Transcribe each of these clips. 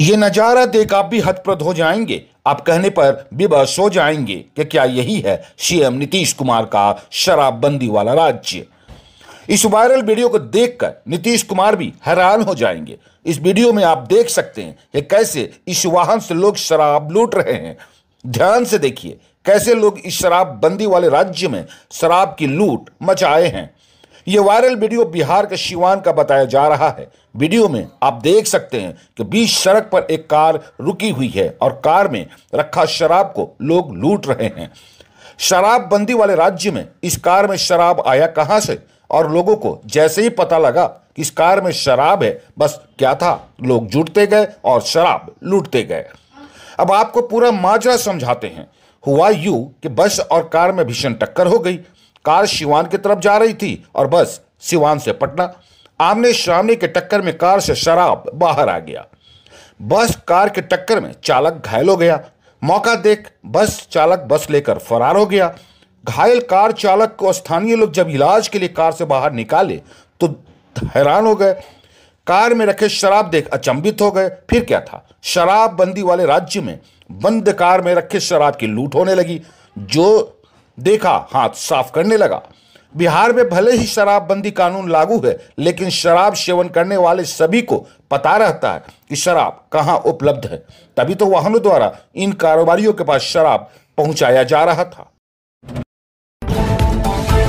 ये नज़ारा देख आप भी हतप्रद हो जाएंगे आप कहने पर विवश हो जाएंगे कि क्या यही है सीएम नीतीश कुमार का शराबबंदी वाला राज्य इस वायरल वीडियो को देखकर नीतीश कुमार भी हैरान हो जाएंगे इस वीडियो में आप देख सकते हैं कि कैसे इस वाहन से लोग शराब लूट रहे हैं ध्यान से देखिए कैसे लोग इस शराबबंदी वाले राज्य में शराब की लूट मचाए हैं ये वायरल वीडियो बिहार के शिवान का बताया जा रहा है वीडियो में आप देख सकते हैं कि बीच सड़क पर एक कार रुकी हुई है और कार में रखा शराब को लोग लूट रहे हैं शराबबंदी वाले राज्य में इस कार में शराब आया कहां से और लोगों को जैसे ही पता लगा कि इस कार में शराब है बस क्या था लोग जुटते गए और शराब लूटते गए अब आपको पूरा माजरा समझाते हैं हुआ यू कि बस और कार में भीषण टक्कर हो गई कार सिवान की तरफ जा रही थी और बस सिवान से पटना आमने सामने के टक्कर में कार से शराब बाहर आ गया बस कार के टक्कर में चालक घायल हो गया मौका देख बस चालक बस लेकर फरार हो गया घायल कार चालक को स्थानीय लोग जब इलाज के लिए कार से बाहर निकाले तो हैरान हो गए कार में रखे शराब देख अचंभित हो गए फिर क्या था शराब बंदी वाले राज्य में बंद कार में रखे शराब की लूट होने लगी जो देखा हाथ साफ करने लगा बिहार में भले ही शराबबंदी कानून लागू है लेकिन शराब सेवन करने वाले सभी को पता रहता है कि शराब कहाँ उपलब्ध है तभी तो वाहनों द्वारा इन कारोबारियों के पास शराब पहुंचाया जा रहा था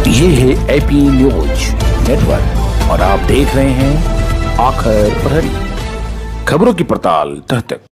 ये है एपी न्यूज नेटवर्क और आप देख रहे हैं आखिर खबरों की पड़ताल तह तक